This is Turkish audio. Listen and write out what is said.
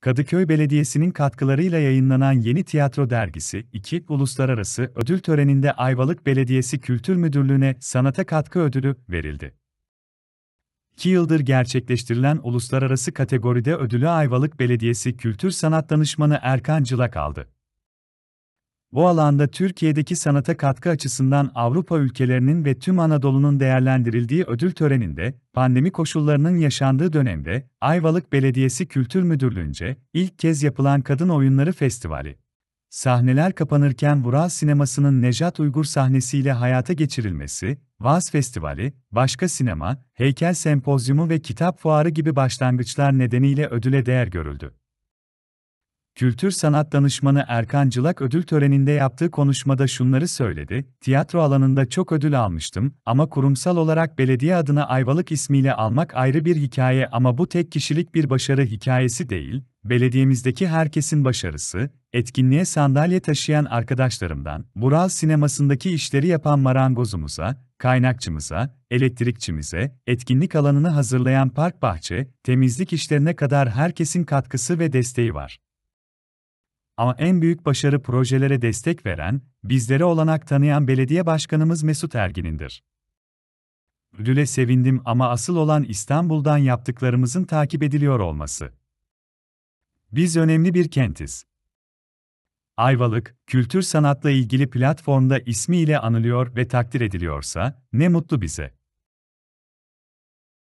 Kadıköy Belediyesi'nin katkılarıyla yayınlanan Yeni Tiyatro Dergisi, iki uluslararası ödül töreninde Ayvalık Belediyesi Kültür Müdürlüğü'ne sanata katkı ödülü verildi. İki yıldır gerçekleştirilen uluslararası kategoride ödülü Ayvalık Belediyesi Kültür Sanat Danışmanı Erkan Cılak aldı. Bu alanda Türkiye'deki sanata katkı açısından Avrupa ülkelerinin ve tüm Anadolu'nun değerlendirildiği ödül töreninde, pandemi koşullarının yaşandığı dönemde, Ayvalık Belediyesi Kültür Müdürlüğü'nce ilk kez yapılan Kadın Oyunları Festivali. Sahneler kapanırken Vural Sineması'nın Nejat Uygur sahnesiyle hayata geçirilmesi, Vaz Festivali, Başka Sinema, Heykel Sempozyumu ve Kitap Fuarı gibi başlangıçlar nedeniyle ödüle değer görüldü. Kültür Sanat Danışmanı Erkan Cılak ödül töreninde yaptığı konuşmada şunları söyledi, tiyatro alanında çok ödül almıştım ama kurumsal olarak belediye adına Ayvalık ismiyle almak ayrı bir hikaye ama bu tek kişilik bir başarı hikayesi değil, belediyemizdeki herkesin başarısı, etkinliğe sandalye taşıyan arkadaşlarımdan, Bural sinemasındaki işleri yapan marangozumuza, kaynakçımıza, elektrikçimize, etkinlik alanını hazırlayan park bahçe, temizlik işlerine kadar herkesin katkısı ve desteği var ama en büyük başarı projelere destek veren, bizlere olanak tanıyan belediye başkanımız Mesut Ergin'indir. Ödüle sevindim ama asıl olan İstanbul'dan yaptıklarımızın takip ediliyor olması. Biz önemli bir kentiz. Ayvalık, kültür sanatla ilgili platformda ismiyle anılıyor ve takdir ediliyorsa, ne mutlu bize.